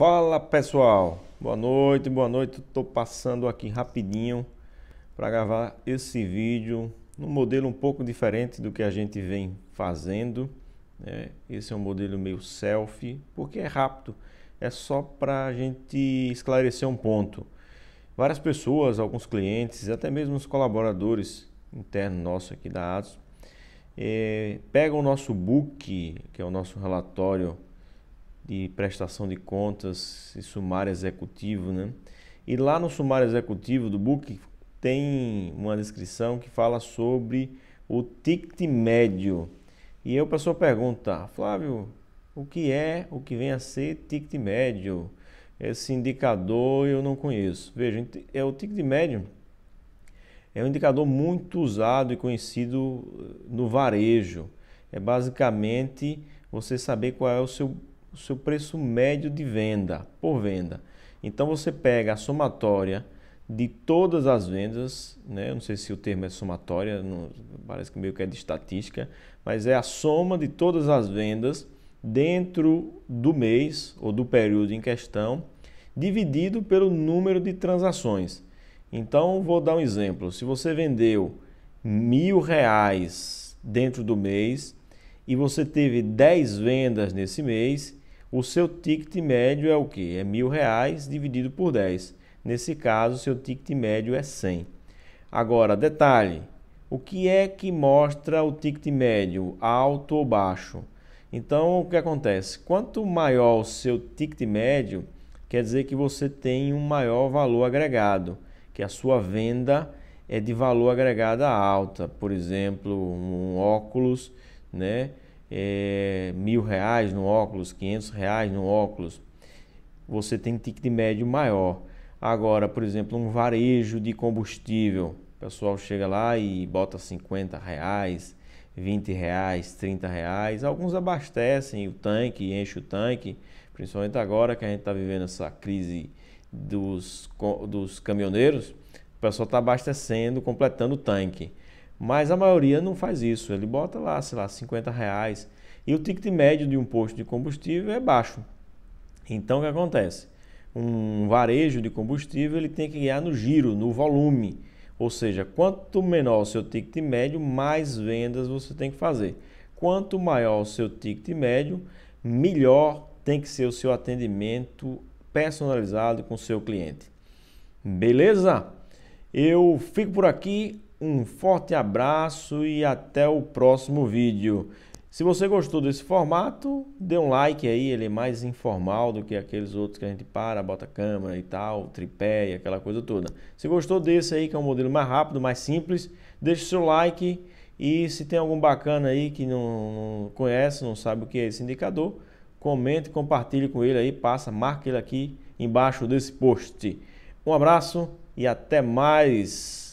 Fala pessoal, boa noite, boa noite. Estou passando aqui rapidinho para gravar esse vídeo num modelo um pouco diferente do que a gente vem fazendo. Né? Esse é um modelo meio selfie, porque é rápido, é só para a gente esclarecer um ponto. Várias pessoas, alguns clientes, até mesmo os colaboradores internos nossos aqui da Atos, eh, pegam o nosso book, que é o nosso relatório de prestação de contas e sumário executivo, né? E lá no sumário executivo do book tem uma descrição que fala sobre o ticket médio. E eu, o pessoal pergunta, Flávio, o que é, o que vem a ser ticket médio? Esse indicador eu não conheço. Veja, é o ticket médio é um indicador muito usado e conhecido eh, no varejo. É basicamente você saber qual é o seu o seu preço médio de venda por venda. Então você pega a somatória de todas as vendas, né? Eu não sei se o termo é somatória, não, parece que meio que é de estatística, mas é a soma de todas as vendas dentro do mês ou do período em questão, dividido pelo número de transações. Então vou dar um exemplo. Se você vendeu mil reais dentro do mês e você teve 10 vendas nesse mês, o seu ticket médio é o que? É mil reais dividido por 10. Nesse caso, seu ticket médio é 100. Agora, detalhe: o que é que mostra o ticket médio, alto ou baixo? Então, o que acontece? Quanto maior o seu ticket médio, quer dizer que você tem um maior valor agregado, que a sua venda é de valor agregado alta, por exemplo, um óculos, né? é, mil reais no óculos, 500 reais no óculos, você tem ticket médio maior. Agora, por exemplo, um varejo de combustível, o pessoal chega lá e bota 50 reais, 20 reais, 30 reais. Alguns abastecem o tanque, enche o tanque, principalmente agora que a gente está vivendo essa crise dos, dos caminhoneiros. O pessoal está abastecendo, completando o tanque. Mas a maioria não faz isso. Ele bota lá, sei lá, 50 reais. E o ticket médio de um posto de combustível é baixo. Então o que acontece? Um varejo de combustível ele tem que ganhar no giro, no volume. Ou seja, quanto menor o seu ticket médio, mais vendas você tem que fazer. Quanto maior o seu ticket médio, melhor tem que ser o seu atendimento personalizado com o seu cliente. Beleza? Eu fico por aqui. Um forte abraço e até o próximo vídeo. Se você gostou desse formato, dê um like aí, ele é mais informal do que aqueles outros que a gente para, bota câmera e tal, tripé e aquela coisa toda. Se gostou desse aí, que é um modelo mais rápido, mais simples, deixe seu like e se tem algum bacana aí que não, não conhece, não sabe o que é esse indicador, comente, compartilhe com ele aí, passa, marque ele aqui embaixo desse post. Um abraço e até mais!